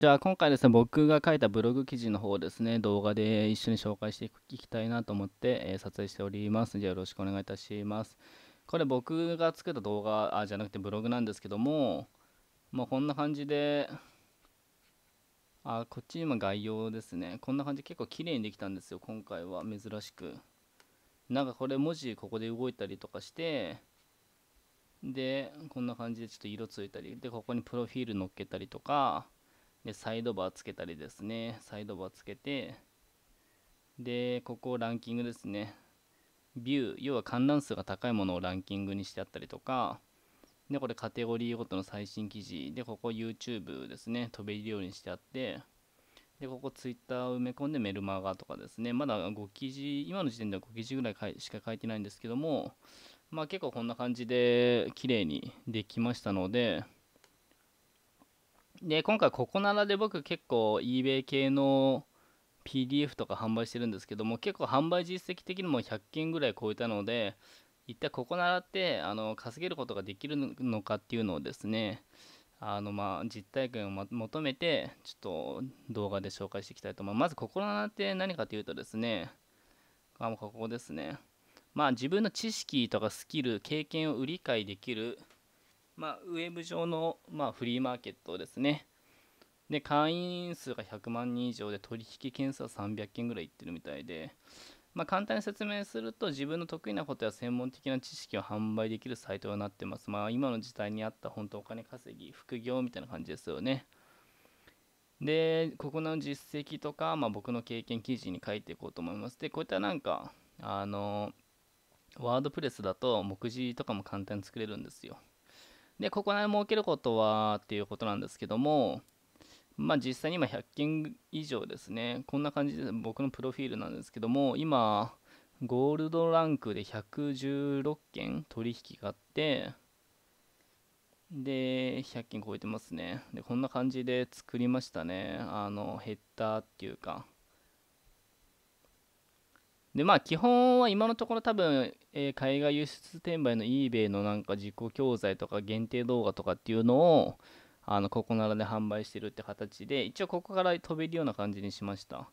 じゃあ今回ですね、僕が書いたブログ記事の方ですね、動画で一緒に紹介していきたいなと思って、えー、撮影しております。じゃあよろしくお願いいたします。これ僕が作った動画あじゃなくてブログなんですけども、まあ、こんな感じで、あ、こっちも概要ですね。こんな感じ結構綺麗にできたんですよ、今回は珍しく。なんかこれ文字ここで動いたりとかして、で、こんな感じでちょっと色ついたり、で、ここにプロフィール載っけたりとか、で、サイドバーつけたりですね。サイドバーつけて、で、ここランキングですね。ビュー、要は観覧数が高いものをランキングにしてあったりとか、で、これカテゴリーごとの最新記事、で、ここ YouTube ですね、飛べるようにしてあって、で、ここ Twitter を埋め込んでメルマガとかですね、まだ5記事、今の時点では5記事ぐらいしか書いてないんですけども、まあ結構こんな感じで綺麗にできましたので、で、今回、ここならで僕結構 eBay 系の PDF とか販売してるんですけども、結構販売実績的にも100件ぐらい超えたので、一体ここならってあの稼げることができるのかっていうのをですね、あのまあ実体験を求めて、ちょっと動画で紹介していきたいと思います。まず、ここならって何かというとですね、あここですね。まあ自分の知識とかスキル、経験を売り買いできるまあ、ウェブ上の、まあ、フリーマーケットですね。で、会員数が100万人以上で取引件数は300件ぐらいいってるみたいで、まあ、簡単に説明すると自分の得意なことや専門的な知識を販売できるサイトになってます。まあ、今の時代にあった本当お金稼ぎ、副業みたいな感じですよね。で、ここの実績とか、まあ、僕の経験記事に書いていこうと思います。で、こういったなんか、あの、ワードプレスだと目次とかも簡単に作れるんですよ。で、ここで設けることはっていうことなんですけども、まあ実際に今100件以上ですね、こんな感じで僕のプロフィールなんですけども、今、ゴールドランクで116件取引があって、で、100件超えてますね。で、こんな感じで作りましたね。あの、ヘッダーっていうか、でまあ基本は今のところ多分、えー、海外輸出転売の eBay のなんか実行教材とか限定動画とかっていうのをあのここならで販売してるって形で一応ここから飛べるような感じにしました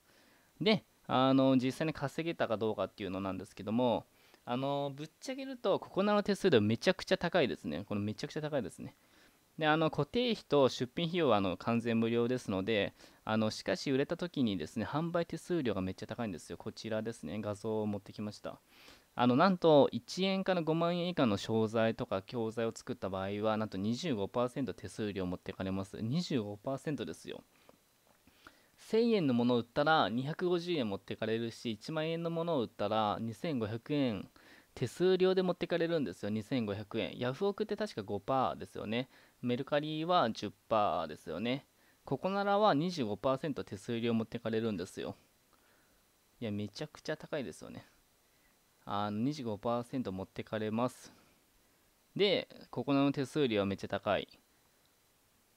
であの実際に稼げたかどうかっていうのなんですけどもあのぶっちゃけるとここなら手数料めちゃくちゃ高いですねこのめちゃくちゃ高いですねであの固定費と出品費用はあの完全無料ですので、あのしかし売れた時にですね、販売手数料がめっちゃ高いんですよ。こちらですね、画像を持ってきました。あのなんと1円から5万円以下の商材とか教材を作った場合は、なんと25%手数料持ってかれます。25%ですよ。1000円のものを売ったら250円持ってかれるし、1万円のものを売ったら2500円手数料で持ってかれるんですよ、2500円。ヤフオクって確か5%ですよね。メルカリは10%ですよね。ここならは25%手数料持ってかれるんですよ。いや、めちゃくちゃ高いですよね。あの25%持ってかれます。で、ここの手数料はめっちゃ高い。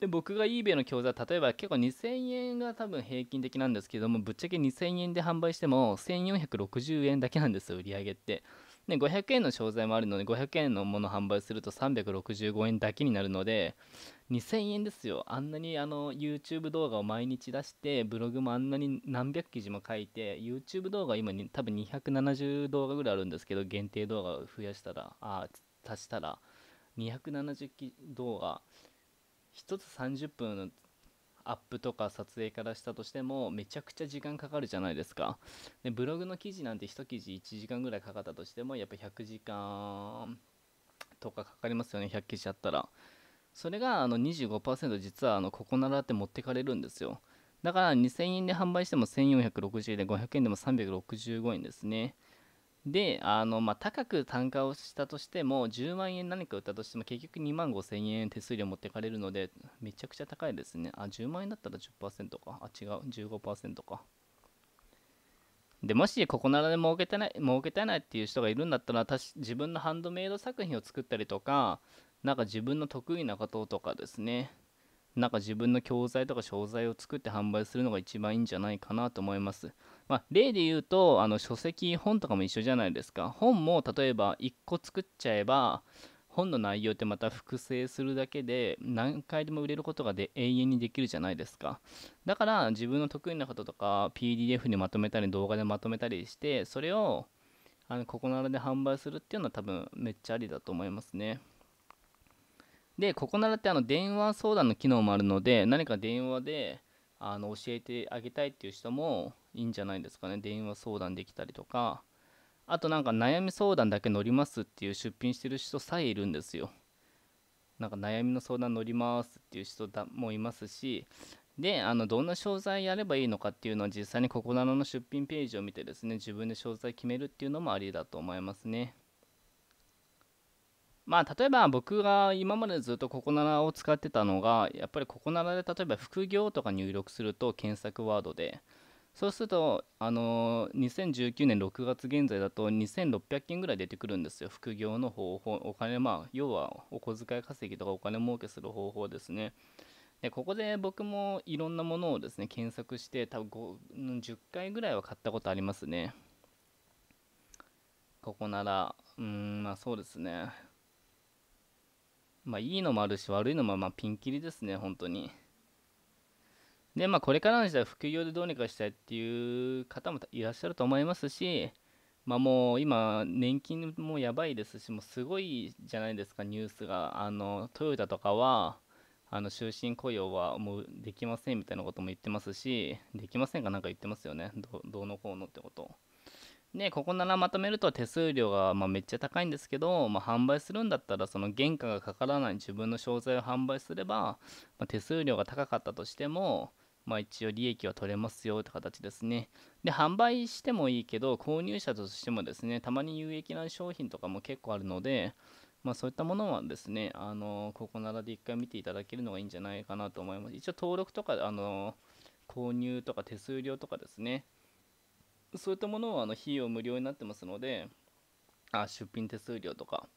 で、僕が eBay の教材、例えば結構2000円が多分平均的なんですけども、ぶっちゃけ2000円で販売しても1460円だけなんですよ、売り上げって。で500円の商材もあるので500円のもの販売すると365円だけになるので2000円ですよあんなにあの YouTube 動画を毎日出してブログもあんなに何百記事も書いて YouTube 動画今に多分270動画ぐらいあるんですけど限定動画を増やしたらあ足したら270動画1つ30分アップとか撮影からしたとしてもめちゃくちゃ時間かかるじゃないですかでブログの記事なんて1記事1時間ぐらいかかったとしてもやっぱ100時間とかかかりますよね100記事あったらそれがあの25%実はあのここならって持ってかれるんですよだから2000円で販売しても1460円で500円でも365円ですねであの、まあ、高く単価をしたとしても10万円何か売ったとしても結局2万5千円手数料持ってかれるのでめちゃくちゃ高いですねあ10万円だったら10%かあ違う15%かでもしここならで儲けたない儲けてないっていう人がいるんだったら私自分のハンドメイド作品を作ったりとかなんか自分の得意なこととかですねなんか自分の教材とか商材を作って販売するのが一番いいんじゃないかなと思いますまあ、例で言うとあの書籍本とかも一緒じゃないですか本も例えば1個作っちゃえば本の内容ってまた複製するだけで何回でも売れることがで永遠にできるじゃないですかだから自分の得意なこととか PDF にまとめたり動画でまとめたりしてそれをあのココナラで販売するっていうのは多分めっちゃありだと思いますねでココナラってあの電話相談の機能もあるので何か電話であの教えてあげたいっていう人もいいんじゃないですかね電話相談できたりとかあとなんか悩み相談だけ乗りますっていう出品してる人さえいるんですよなんか悩みの相談乗りますっていう人だもいますしであのどんな商材やればいいのかっていうのは実際にここなのの出品ページを見てですね自分で商材決めるっていうのもありだと思いますねまあ例えば僕が今までずっとココナラを使ってたのがやっぱりココナラで例えば副業とか入力すると検索ワードでそうすると、あのー、2019年6月現在だと2600件ぐらい出てくるんですよ。副業の方法、お金、まあ、要はお小遣い稼ぎとかお金儲けする方法ですね。で、ここで僕もいろんなものをですね、検索して、多分5 10回ぐらいは買ったことありますね。ここなら、うん、まあそうですね。まあいいのもあるし、悪いのもまあピンキリですね、本当に。で、まあ、これからの時代、副業でどうにかしたいっていう方もいらっしゃると思いますし、まあ、もう今、年金もやばいですし、もうすごいじゃないですか、ニュースが。あのトヨタとかは、あの終身雇用はもうできませんみたいなことも言ってますし、できませんかなんか言ってますよね、どうのこうのってこと。でここならまとめると手数料がまめっちゃ高いんですけど、まあ、販売するんだったらその原価がかからない自分の商材を販売すれば、まあ、手数料が高かったとしても、まあ、一応利益は取れますよって形ですねで販売してもいいけど購入者としてもですねたまに有益な商品とかも結構あるので、まあ、そういったものはですねあのここならで一回見ていただけるのがいいんじゃないかなと思います一応登録とかあの購入とか手数料とかですねそういったものはあの費用無料になってますので、あ出品手数料とか。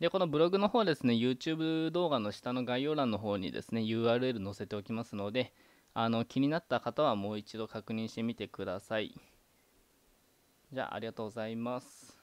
で、このブログの方ですね、YouTube 動画の下の概要欄の方にですね、URL 載せておきますので、あの気になった方はもう一度確認してみてください。じゃあ、ありがとうございます。